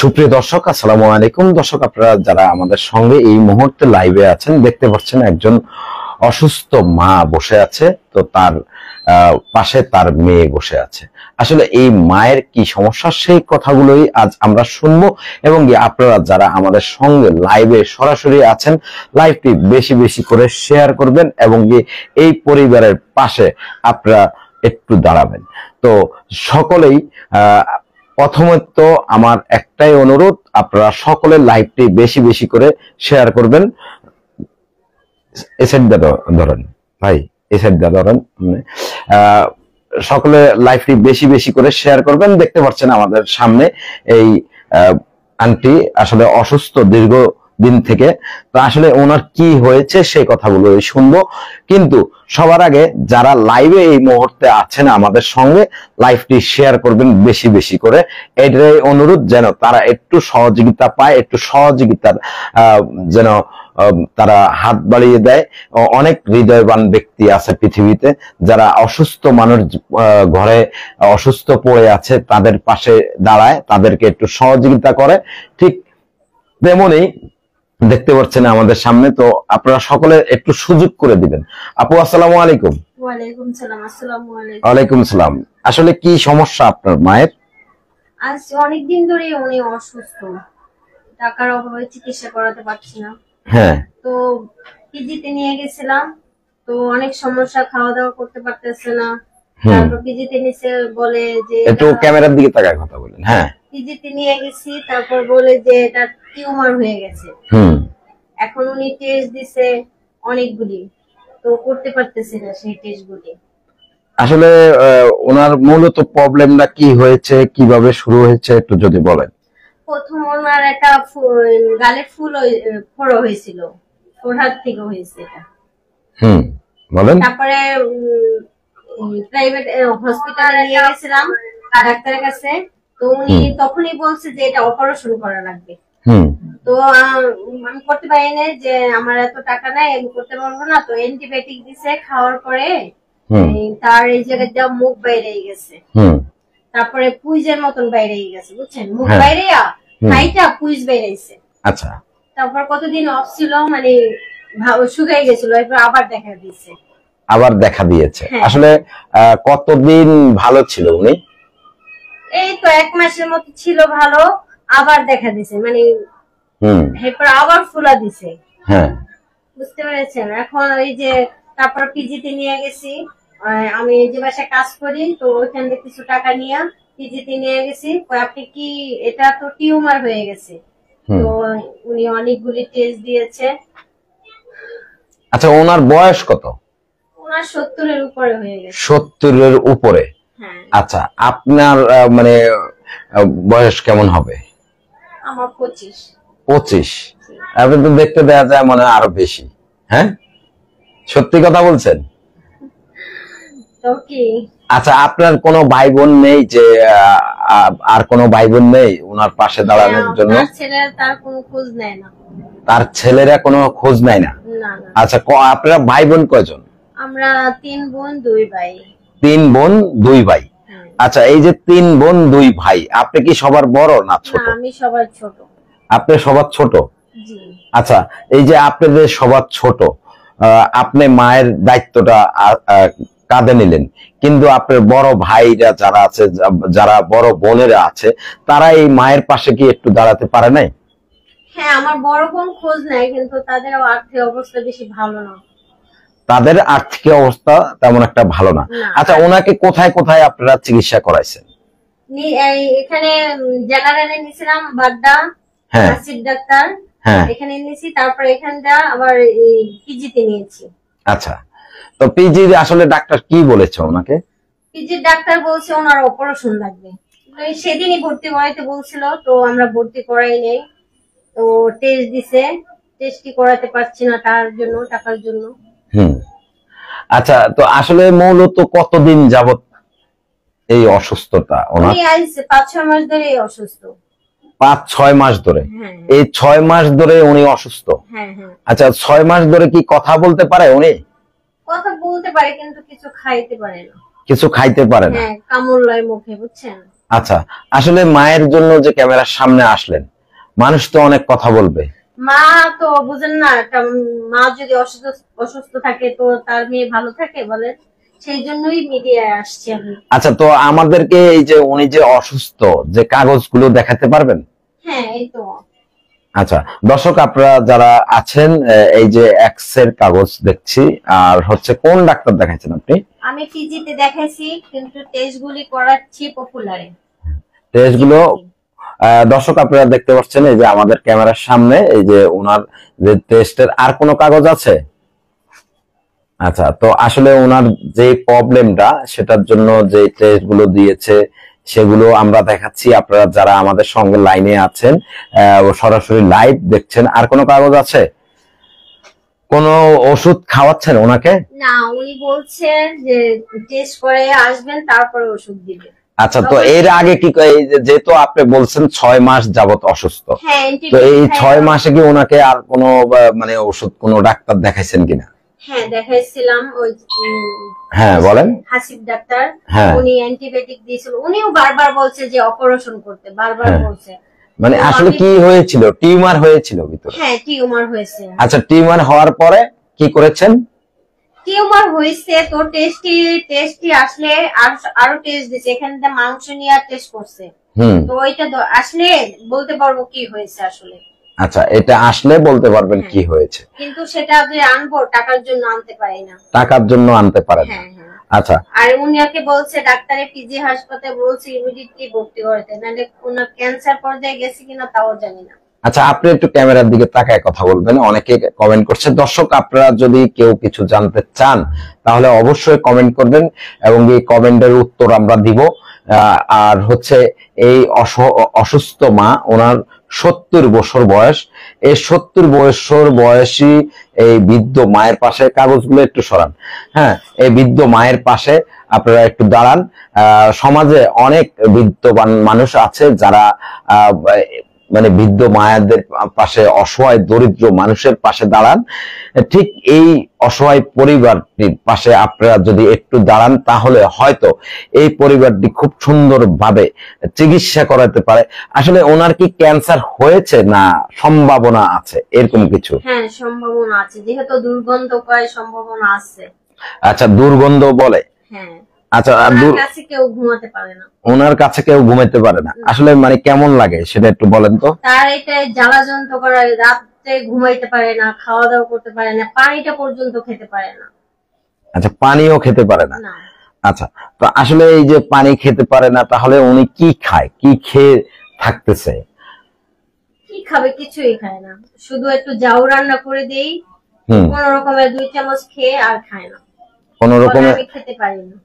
সুপ্রিয় দর্শক আসসালাম আলাইকুম দর্শক আপনারা যারা আমাদের সঙ্গে এই মুহূর্তে লাইভে আছেন দেখতে পাচ্ছেন একজন অসুস্থ মা বসে আছে তো তার পাশে তার মেয়ে বসে আছে আসলে এই মায়ের কি সমস্যা সেই কথাগুলোই আজ আমরা শুনব এবং আপনারা যারা আমাদের সঙ্গে লাইভে সরাসরি আছেন লাইভটি বেশি বেশি করে শেয়ার করবেন এবং এই পরিবারের পাশে আপনারা একটু দাঁড়াবেন তো সকলেই প্রথমত আমার একটাই অনুরোধ আপনারা সকলের লাইভটি বেশি বেশি করে শেয়ার করবেন এসেট ধরেন ভাই এসেট ধরেন মানে, সকলে লাইফটি বেশি বেশি করে শেয়ার করবেন দেখতে পাচ্ছেন আমাদের সামনে এই আন্টি আসলে অসুস্থ দীর্ঘ দিন থেকে তো আসলে ওনার কি হয়েছে সেই কথাগুলো শুনবো কিন্তু সবার আগে যারা লাইভে এই মুহূর্তে আছেন আমাদের সঙ্গে লাইভটি শেয়ার করবেন বেশি বেশি করে এটাই অনুরোধ যেন তারা একটু সহযোগিতা পায় একটু সহযোগিতার যেন তারা হাত বাড়িয়ে দেয় অনেক হৃদয়বান ব্যক্তি আছে পৃথিবীতে যারা অসুস্থ মানুষ ঘরে অসুস্থ পড়ে আছে তাদের পাশে দাঁড়ায় তাদেরকে একটু সহযোগিতা করে ঠিক তেমনি দেখতে পাচ্ছেন আমাদের সামনে তো আপনারা সকলে একটু সুযোগ করে দিবেন আপু আসসালাম আলাইকুম ওয়ালাইকুম সালাম আসলে কি সমস্যা আপনার মায়ের অনেকদিন ধরে উনি অসুস্থ টাকার অভাবে চিকিৎসা করাতে পারছি না হ্যাঁ তো পিজিতে নিয়ে গেছিলাম তো অনেক সমস্যা খাওয়া দাওয়া করতে পারতেছে না বলে যে একটু ক্যামেরার দিকে কথা বলেন হ্যাঁ পিজিতে নিয়ে গেছি তারপর বলে যে এটা টিউমার হয়ে গেছে এখন উনি টেস্ট দিছে অনেকগুলি তো করতে পারতেছে না সেই টেস্টগুলি আসলে ওনার মূলত প্রবলেমটা কি হয়েছে কিভাবে শুরু হয়েছে একটু যদি বলেন প্রথম ওনার একটা গালে ফুল ফোড়া হয়েছিল ফোড়ার থেকে হয়েছে এটা হুম বলেন তারপরে প্রাইভেট হসপিটাল নিয়ে গেছিলাম ডাক্তারের কাছে তো উনি তখনই বলছে যে এটা শুরু করা লাগবে তো আমি করতে পারিনি যে আমার এত টাকা নাই আমি করতে পারবো না তো অ্যান্টিবায়োটিক দিছে খাওয়ার পরে তার এই জায়গায় মুখ বাইরে গেছে তারপরে পুইজের মতন বাইরে গেছে বুঝছেন মুখ হ্যাঁ। বাইরে খাইটা পুইজ বেড়েছে আচ্ছা তারপর কতদিন অফ ছিল মানে শুকাই গেছিল এরপর আবার দেখা দিয়েছে আবার দেখা দিয়েছে হ্যাঁ। আসলে কতদিন ভালো ছিল উনি এই তো এক মাসের মতো ছিল ভালো আবার দেখা দিছে মানে হেপার আবার ফুলা দিছে হ্যাঁ বুঝতে পেরেছেন এখন ওই যে তারপর পিজিতে নিয়ে গেছি আমি যে বাসায় কাজ করি তো ওইখান থেকে কিছু টাকা নিয়ে পিজিতে নিয়ে গেছি আপনি কি এটা তো টিউমার হয়ে গেছে তো উনি অনেকগুলি টেস্ট দিয়েছে আচ্ছা ওনার বয়স কত ওনার সত্তরের উপরে হয়ে গেছে সত্তরের উপরে হ্যাঁ। আচ্ছা আপনার মানে বয়স কেমন হবে আমার পঁচিশ পঁচিশ আপনি তো দেখতে দেওয়া যায় মনে আরো বেশি হ্যাঁ সত্যি কথা বলছেন আচ্ছা আপনার কোনো ভাই বোন নেই যে আর কোনো ভাই বোন নেই ওনার পাশে দাঁড়ানোর জন্য তার ছেলেরা কোনো খোঁজ নেয় না আচ্ছা আপনার ভাই বোন কয়জন আমরা তিন বোন দুই ভাই তিন বোন দুই ভাই হ্যাঁ। আচ্ছা এই যে তিন বোন দুই ভাই আপনি কি সবার বড় না ছোট আমি সবার ছোট আপনি সবার ছোট আচ্ছা এই যে আপনাদের সবার ছোট আপনি মায়ের দায়িত্বটা কাঁধে নিলেন কিন্তু আপনার বড় ভাইরা যারা আছে যারা বড় বোনেরা আছে তারা এই মায়ের পাশে কি একটু দাঁড়াতে পারে নাই হ্যাঁ আমার বড় বোন খোঁজ নেয় কিন্তু তাদের আর্থিক অবস্থা বেশি ভালো না তাদের আর্থিক অবস্থা তেমন একটা ভালো না আচ্ছা ওনাকে কোথায় কোথায় আপনারা চিকিৎসা করাইছেন এখানে হ্যাঁ। হ্যাঁ। আচ্ছা। আসলে ডাক্তার কি ওনাকে ডাক্তার বলছে ওনার সেদিনই ভর্তি করাইতে বলছিল তো আমরা ভর্তি করাই নেই তো টেস্ট দিছে কি করাতে পারছি না তার জন্য টাকার জন্য আচ্ছা তো আসলে মূলত কতদিন যাবৎ এই অসুস্থতা ওনার পাঁচ ছয় মাস ধরে হ্যাঁ, হ্যাঁ। এই ছয় মাস ধরে উনি অসুস্থ হ্যাঁ, আচ্ছা ছয় মাস ধরে কি কথা বলতে পারে উনি আচ্ছা আসলে মায়ের জন্য যে ক্যামেরার সামনে আসলেন মানুষ তো অনেক কথা বলবে মা তো বুঝেন না মা যদি অসুস্থ অসুস্থ থাকে তো তার মেয়ে ভালো থাকে বলে সেই জন্যই মিডিয়ায় আসছি আমি আচ্ছা তো আমাদেরকে এই যে উনি যে অসুস্থ যে কাগজগুলো দেখাতে পারবেন হ্যাঁ এই তো আচ্ছা দর্শক আপনারা যারা আছেন এই যে এক্সের কাগজ দেখছি আর হচ্ছে কোন ডাক্তার দেখাইছেন আপনি আমি ফিজিতে দেখাইছি কিন্তু টেস্টগুলি করাচ্ছি পপুলারে টেস্টগুলো দর্শক আপনারা দেখতে পাচ্ছেন এই যে আমাদের ক্যামেরার সামনে এই যে ওনার যে টেস্টের আর কোনো কাগজ আছে আচ্ছা তো আসলে ওনার যে প্রবলেমটা সেটার জন্য যে গুলো দিয়েছে সেগুলো আমরা দেখাচ্ছি আপনারা যারা আমাদের সঙ্গে লাইনে আছেন সরাসরি লাইভ দেখছেন আর কোনো কাগজ আছে কোনো ওষুধ খাওয়াচ্ছেন ওনাকে না উনি বলছেন যে টেস্ট করে আসবেন তারপরে ওষুধ দিবেন আচ্ছা তো এর আগে কি যেহেতু আপনি বলছেন ছয় মাস যাবত অসুস্থ হ্যাঁ, তো এই ছয় মাসে কি ওনাকে আর কোন মানে ওষুধ কোন ডাক্তার দেখাইছেন কিনা হ্যাঁ দেখাইছিলাম ওই হ্যাঁ বলেন হ্যাঁ। উনি উনিও বারবার যে অপারেশন করতে বারবার হ্যাঁ। মানে আসলে কি হয়েছিল টিউমার হয়েছিল আচ্ছা টিউমার হওয়ার পরে কি করেছেন টিউমার হয়েছে তো টেস্টি টেস্টি আসলে আর আরো টেস্ট দিছে এখানে তো মাংস নিয়ে টেস্ট করছে তো ওইটা আসলে বলতে পারবো কি হয়েছে আসলে আচ্ছা এটা আসলে বলতে পারবেন কি হ্যাঁ। হয়েছে কিন্তু সেটা আপনি আনবো টাকার জন্য আনতে পারি না টাকার জন্য আনতে পারেন হ্যাঁ, হ্যাঁ। আচ্ছা আর উনিকে বলছে ডাক্তারে পিজি হাসপাতালে বলছে ইমিডিয়েটলি ভর্তি করতে নালে কোন ক্যান্সার পর্যায়ে গেছে কিনা তাও জানি না আচ্ছা আপনি একটু ক্যামেরার দিকে তাকায় কথা বলবেন অনেকে কমেন্ট করছে দর্শক আপনারা যদি কেউ কিছু জানতে চান তাহলে অবশ্যই কমেন্ট করবেন এবং এই কমেন্টের উত্তর আমরা দিব আর হচ্ছে এই অসুস্থ মা ওনার সত্তর বছর বয়স এই সত্তর বছর বয়সী এই বৃদ্ধ মায়ের পাশে কাগজগুলো একটু সরান হ্যাঁ এই বৃদ্ধ মায়ের পাশে আপনারা একটু দাঁড়ান সমাজে অনেক বৃদ্ধবান মানুষ আছে যারা মানে বৃদ্ধ মায়াদের পাশে অসহায় দরিদ্র মানুষের পাশে দাঁড়ান ঠিক এই অসহায় পরিবারটির পাশে আপনারা যদি একটু দাঁড়ান তাহলে হয়তো এই পরিবারটি খুব সুন্দরভাবে চিকিৎসা করাতে পারে আসলে ওনার কি ক্যান্সার হয়েছে না সম্ভাবনা আছে এরকম কিছু হ্যাঁ সম্ভাবনা আছে যেহেতু দুর্গন্ধ সম্ভাবনা আছে আচ্ছা দুর্গন্ধ বলে হ্যাঁ আচ্ছা, মানে আচ্ছা, পানিও খেতে পারে না আচ্ছা তো আসলে এই যে পানি খেতে পারে না তাহলে উনি কি খায় কি খেয়ে থাকতেছে কি খাবে কিছুই খায় না শুধু একটু যাও রান্না করে দেই কোন রকমের দুই চামচ খেয়ে আর খায় না কোন রকমের খেতে পারি না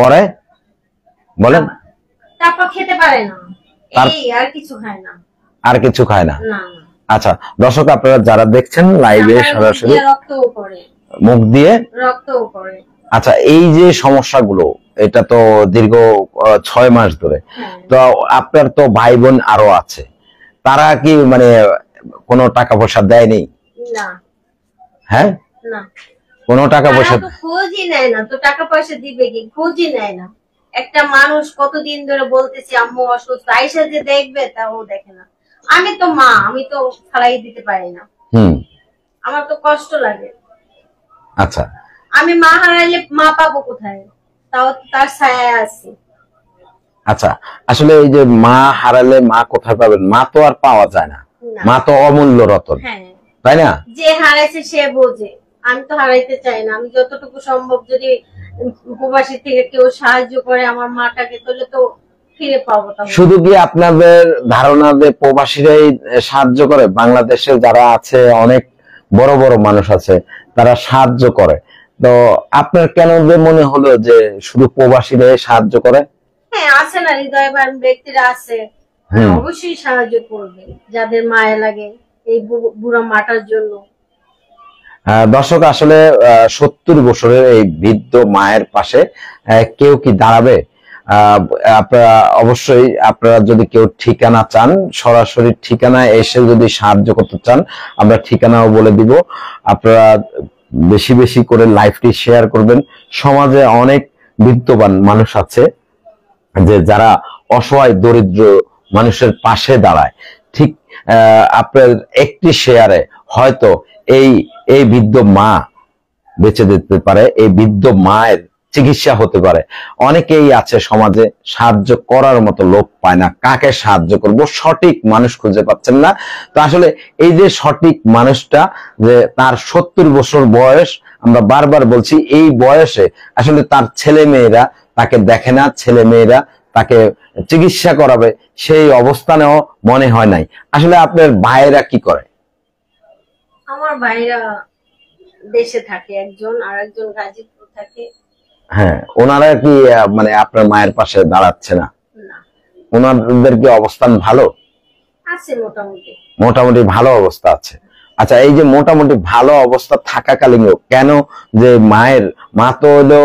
পরে বলেন আর কিছু খায় না আচ্ছা দর্শক আপনারা যারা দেখছেন লাইভে সরাসরি মুখ দিয়ে রক্ত আচ্ছা এই যে সমস্যাগুলো এটা তো দীর্ঘ ছয় মাস ধরে হ্যাঁ। তো আপনার তো ভাই বোন আরো আছে তারা কি মানে কোনো টাকা পয়সা দেয়নি হ্যাঁ কোনো টাকা পয়সা খোঁজই নেয় না তো টাকা পয়সা দিবে কি খোঁজই নেয় না একটা মানুষ কতদিন ধরে বলতেছি আম্মু অসুস্থ আইসা যে দেখবে তাও দেখে না আমি তো মা আমি তো খালাই দিতে পারি না হুম আমার তো কষ্ট লাগে আচ্ছা আমি মা হারাইলে মা পাবো কোথায় তাও তার ছায়া আছে আচ্ছা আসলে এই যে মা হারালে মা কোথায় পাবেন মা তো আর পাওয়া যায় না মা তো অমূল্য রতন হ্যাঁ। তাই না যে হারাইছে সে বোঝে আমি তো হারাইতে চাই না আমি যতটুকু সম্ভব যদি উপবাসী থেকে কেউ সাহায্য করে আমার মাটাকে তাহলে তো শুধু কি আপনাদের ধারণা যে প্রবাসীরাই সাহায্য করে বাংলাদেশে যারা আছে অনেক বড় বড় মানুষ আছে তারা সাহায্য করে তো আপনার কেন যে মনে হলো যে শুধু প্রবাসীরাই সাহায্য করে হ্যাঁ আছে না হৃদয়বান ব্যক্তিরা আছে অবশ্যই সাহায্য করবে যাদের মায়া লাগে এই বুড়া মাটার জন্য দর্শক আসলে সত্তর বছরের এই বৃদ্ধ মায়ের পাশে কেউ কি দাঁড়াবে অবশ্যই আপনারা যদি কেউ ঠিকানা চান সরাসরি ঠিকানা এসে যদি সাহায্য করতে চান আমরা ঠিকানাও বলে দিব আপনারা বেশি বেশি করে লাইফটি শেয়ার করবেন সমাজে অনেক বিত্তবান মানুষ আছে যে যারা অসহায় দরিদ্র মানুষের পাশে দাঁড়ায় ঠিক আহ আপনার একটি শেয়ারে হয়তো এই এই বৃদ্ধ মা বেঁচে দিতে পারে এই বৃদ্ধ মায়ের চিকিৎসা হতে পারে অনেকেই আছে সমাজে সাহায্য করার মতো লোক পায় না কাকে সাহায্য করব সঠিক মানুষ খুঁজে পাচ্ছেন না তো আসলে এই যে সঠিক মানুষটা যে তার সত্তর বছর বয়স আমরা বারবার বলছি এই বয়সে আসলে তার ছেলে মেয়েরা তাকে দেখে না ছেলে মেয়েরা তাকে চিকিৎসা করাবে সেই অবস্থানেও মনে হয় নাই আসলে আপনার ভাইয়েরা কি করে আমার ভাইরা দেশে থাকে একজন আর একজন গাজীপুর থাকে হ্যাঁ ওনারা কি মানে আপনার মায়ের পাশে দাঁড়াচ্ছে না ওনাদের কি অবস্থান ভালো আছে মোটামুটি মোটামুটি ভালো অবস্থা আছে আচ্ছা এই যে মোটামুটি ভালো অবস্থা থাকাকালীন কেন যে মায়ের মা তো হলো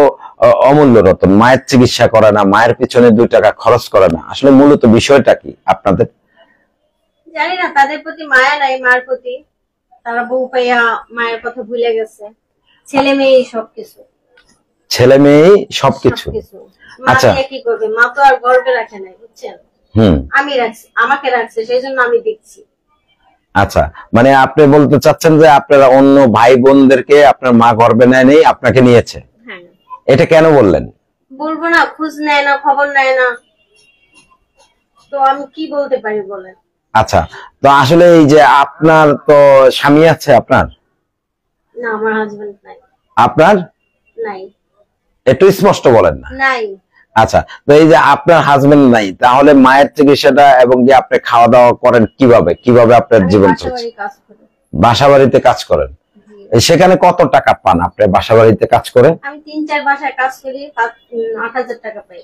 অমূল্য রতন মায়ের চিকিৎসা করে না মায়ের পিছনে দুই টাকা খরচ করে না আসলে মূলত বিষয়টা কি আপনাদের জানি না তাদের প্রতি মায়া নাই মার প্রতি তারা বউ পাইয়া মায়ের কথা ভুলে গেছে ছেলে মেয়ে সবকিছু ছেলে মেয়ে সবকিছু আচ্ছা কি করবে মা তো আর গর্বে রাখে নাই বুঝছেন আমি রাখছি আমাকে রাখছে সেই জন্য আমি দেখছি আচ্ছা মানে আপনি বলতে চাচ্ছেন যে আপনারা অন্য ভাই বোনদেরকে আপনার মা গর্বে নেয় নেই আপনাকে নিয়েছে হ্যাঁ। এটা কেন বললেন বলবো না খোঁজ নেয় না খবর নেয় না তো আমি কি বলতে পারি বলেন আচ্ছা তো আসলে এই যে আপনার তো স্বামী আছে আপনার আপনার একটু স্পষ্ট বলেন না আচ্ছা তো এই যে আপনার হাজবেন্ড নাই তাহলে মায়ের চিকিৎসাটা এবং যে আপনি খাওয়া দাওয়া করেন কিভাবে কিভাবে আপনার জীবন চলছে বাসা বাড়িতে কাজ করেন সেখানে কত টাকা পান আপনি বাসা বাড়িতে কাজ করেন আমি তিন চার বাসায় কাজ করি হাজার টাকা পাই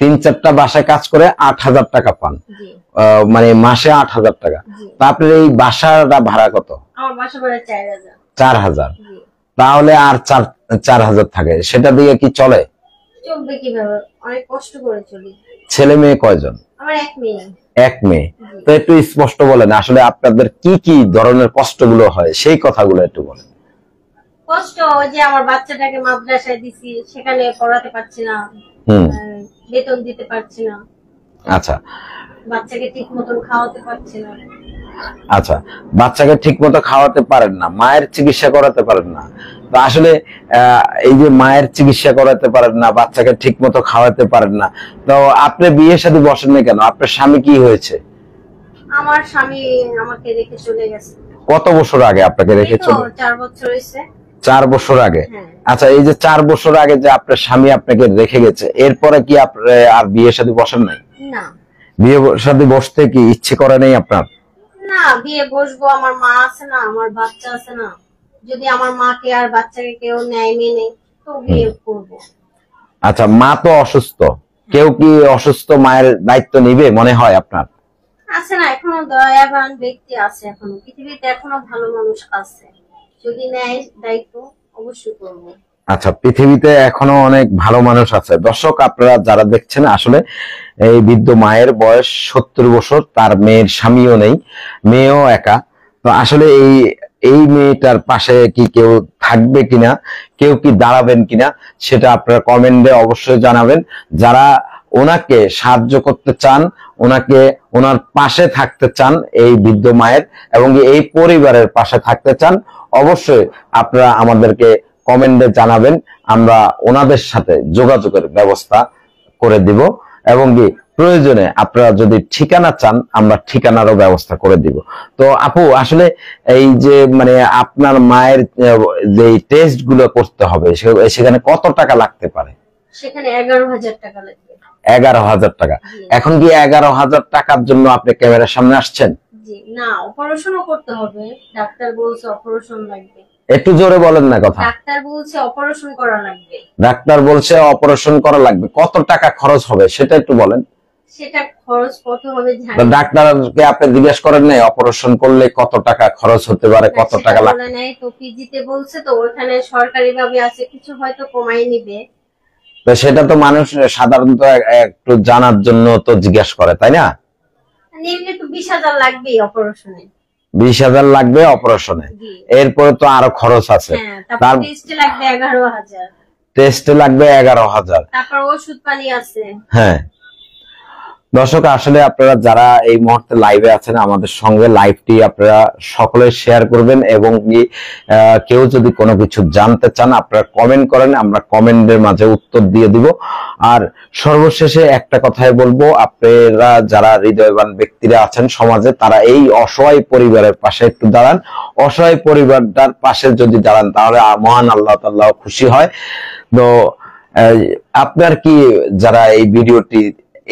তিন চারটা বাসায় কাজ করে আট হাজার টাকা পান মানে মাসে আট হাজার টাকা তা আপনার এই বাসাটা ভাড়া কত চার হাজার তাহলে আর চার চার হাজার থাকে সেটা দিয়ে কি চলে ছেলে মেয়ে কয়জন এক মেয়ে তো একটু স্পষ্ট বলেন আসলে আপনাদের কি কি ধরনের কষ্ট গুলো হয় সেই কথাগুলো একটু বলেন কষ্ট যে আমার বাচ্চাটাকে মাদ্রাসায় দিছি সেখানে পড়াতে পারছি না বেতন দিতে পারছে না আচ্ছা বাচ্চাকে ঠিক মতন খাওয়াতে না আচ্ছা বাচ্চাকে ঠিক মতো খাওয়াতে পারেন না মায়ের চিকিৎসা করাতে পারেন না আসলে এই যে মায়ের চিকিৎসা করাতে পারেন না বাচ্চাকে ঠিক মতো খাওয়াতে পারেন না তো আপনি বিয়ের সাথে বসেন না কেন আপনার স্বামী কি হয়েছে আমার স্বামী আমাকে রেখে চলে গেছে কত বছর আগে আপনাকে রেখে চলে চার বছর হয়েছে চার বছর আগে হ্যাঁ। আচ্ছা এই যে চার বছর আগে যে আপনার স্বামী আপনাকে রেখে গেছে এরপরে কি আর বিয়ে সাথে বসেন নাই বিয়ে সাথে বসতে কি ইচ্ছে করে নেই আপনার আচ্ছা, মা তো অসুস্থ কেউ কি অসুস্থ মায়ের দায়িত্ব নিবে মনে হয় আপনার আছে না এখনো দয়াবান ব্যক্তি আছে পৃথিবীতে এখনো ভালো মানুষ আছে আচ্ছা পৃথিবীতে এখনো অনেক ভালো মানুষ আছে দর্শক আপনারা যারা দেখছেন আসলে এই বৃদ্ধ মায়ের বয়স সত্তর বছর তার মেয়ের স্বামীও নেই মেয়েও একা তো আসলে এই এই মেয়েটার পাশে কি কেউ থাকবে কিনা কেউ কি দাঁড়াবেন কিনা সেটা আপনারা কমেন্টে অবশ্যই জানাবেন যারা ওনাকে সাহায্য করতে চান ওনাকে ওনার পাশে থাকতে চান এই বৃদ্ধ মায়ের এবং এই পরিবারের পাশে থাকতে চান অবশ্যই আপনারা আমাদেরকে কমেন্টে জানাবেন আমরা ওনাদের সাথে যোগাযোগের ব্যবস্থা করে দিব এবং কি প্রয়োজনে আপনারা যদি ঠিকানা চান আমরা ঠিকানারও ব্যবস্থা করে দিব তো আপু আসলে এই যে মানে আপনার মায়ের যে টেস্ট গুলো করতে হবে সেখানে কত টাকা লাগতে পারে সেখানে এগারো হাজার টাকা লাগবে এগারো হাজার টাকা এখন কি এগারো হাজার টাকার জন্য আপনি ক্যামেরার সামনে আসছেন জি না অপারেশনও করতে হবে ডাক্তার বলছে অপারেশন লাগবে একটু জোরে বলেন না কথা ডাক্তার বলছে অপারেশন করা লাগবে ডাক্তার বলছে অপারেশন করা লাগবে কত টাকা খরচ হবে সেটা একটু বলেন হতে পারে কত টাকা তো মানুষ সাধারণত একটু জানার জন্য তো জিজ্ঞেস করে তাই না মানে বিশ হাজার লাগবে অপারেশনে এরপরে তো আরো খরচ আছে টেস্ট হ্যাঁ, লাগবে এগারো হাজার তারপর ওষুধ পানি আছে হ্যাঁ দর্শক আসলে আপনারা যারা এই মুহূর্তে লাইভে আছেন আমাদের সঙ্গে লাইভটি আপনারা সকলে শেয়ার করবেন এবং কেউ যদি কোনো কিছু জানতে চান আপনারা কমেন্ট করেন আমরা কমেন্টের মাঝে উত্তর দিয়ে দিব আর সর্বশেষে একটা কথাই বলবো আপনারা যারা হৃদয়বান ব্যক্তিরা আছেন সমাজে তারা এই অসহায় পরিবারের পাশে একটু দাঁড়ান অসহায় পরিবারটার পাশে যদি দাঁড়ান তাহলে মহান আল্লাহ তাল্লাহ খুশি হয় তো আপনার কি যারা এই ভিডিওটি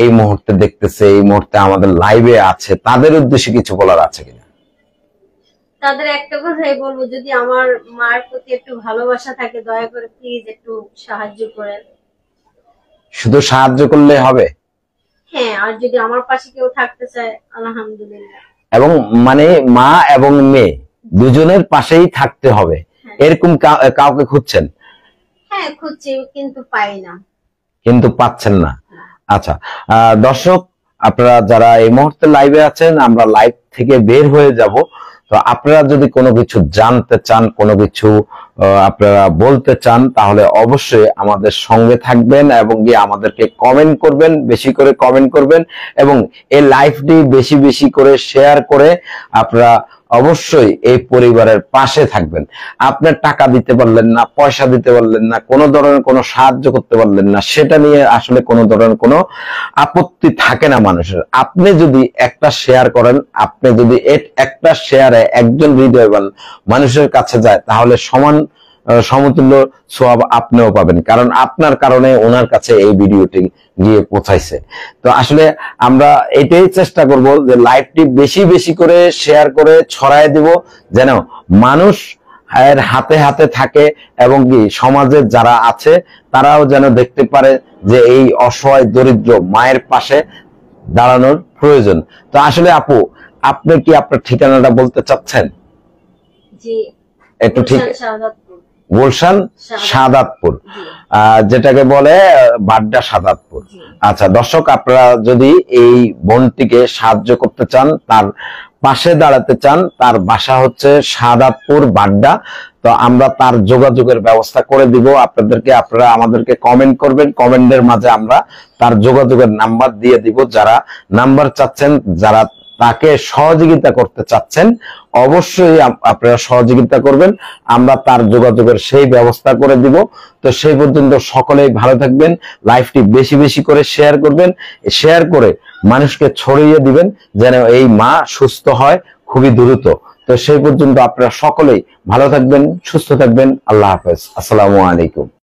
এই মুহূর্তে দেখতেছে এই মুহূর্তে আমাদের লাইভে আছে তাদের উদ্দেশ্যে কিছু বলার আছে কিনা তাদের একটা কথাই বলবো যদি আমার মার প্রতি একটু ভালোবাসা থাকে দয়া করে প্লিজ একটু সাহায্য করেন শুধু সাহায্য করলে হবে হ্যাঁ আর যদি আমার পাশে কেউ থাকতে চায় আলহামদুলিল্লাহ এবং মানে মা এবং মেয়ে দুজনের পাশেই থাকতে হবে হ্যাঁ। এরকম কাউকে খুঁজছেন হ্যাঁ খুঁজছি কিন্তু পাই না কিন্তু পাচ্ছেন না আচ্ছা দর্শক আপনারা যারা এই মুহূর্তে লাইভে আছেন আমরা লাইভ থেকে বের হয়ে যাব তো আপনারা যদি কোনো কিছু জানতে চান কোনো কিছু আপনারা বলতে চান তাহলে অবশ্যই আমাদের সঙ্গে থাকবেন এবং গিয়ে আমাদেরকে কমেন্ট করবেন বেশি করে কমেন্ট করবেন এবং এই লাইভটি বেশি বেশি করে শেয়ার করে আপনারা অবশ্যই এই পরিবারের পাশে থাকবেন আপনি টাকা দিতে পারলেন না পয়সা দিতে পারলেন না কোনো ধরনের কোনো সাহায্য করতে পারলেন না সেটা নিয়ে আসলে কোনো ধরনের কোনো আপত্তি থাকে না মানুষের আপনি যদি একটা শেয়ার করেন আপনি যদি একটা শেয়ারে একজন হৃদয়বান মানুষের কাছে যায় তাহলে সমান সমতুল্য সোয়াব আপনিও পাবেন কারণ আপনার কারণে ওনার কাছে এই ভিডিওটি গিয়ে পৌঁছাইছে তো আসলে আমরা এটাই চেষ্টা করব যে লাইভটি বেশি বেশি করে শেয়ার করে ছড়ায় দেব যেন মানুষ এর হাতে হাতে থাকে এবং কি সমাজের যারা আছে তারাও যেন দেখতে পারে যে এই অসহায় দরিদ্র মায়ের পাশে দাঁড়ানোর প্রয়োজন তো আসলে আপু আপনি কি আপনার ঠিকানাটা বলতে চাচ্ছেন জি একটু ঠিক গুলশান সাদাতপুর যেটাকে বলে বাড্ডা সাদাতপুর আচ্ছা দর্শক আপনারা যদি এই বনটিকে সাহায্য করতে চান তার পাশে দাঁড়াতে চান তার বাসা হচ্ছে সাদাতপুর বাড্ডা তো আমরা তার যোগাযোগের ব্যবস্থা করে দিব আপনাদেরকে আপনারা আমাদেরকে কমেন্ট করবেন কমেন্টের মাঝে আমরা তার যোগাযোগের নাম্বার দিয়ে দিব যারা নাম্বার চাচ্ছেন যারা তাকে সহযোগিতা করতে চাচ্ছেন অবশ্যই আপনারা সহযোগিতা করবেন আমরা তার যোগাযোগের সেই ব্যবস্থা করে দিব তো সেই পর্যন্ত সকলেই ভালো থাকবেন লাইফটি বেশি বেশি করে শেয়ার করবেন শেয়ার করে মানুষকে ছড়িয়ে দিবেন যেন এই মা সুস্থ হয় খুবই দ্রুত তো সেই পর্যন্ত আপনারা সকলেই ভালো থাকবেন সুস্থ থাকবেন আল্লাহ হাফেজ আসসালামু আলাইকুম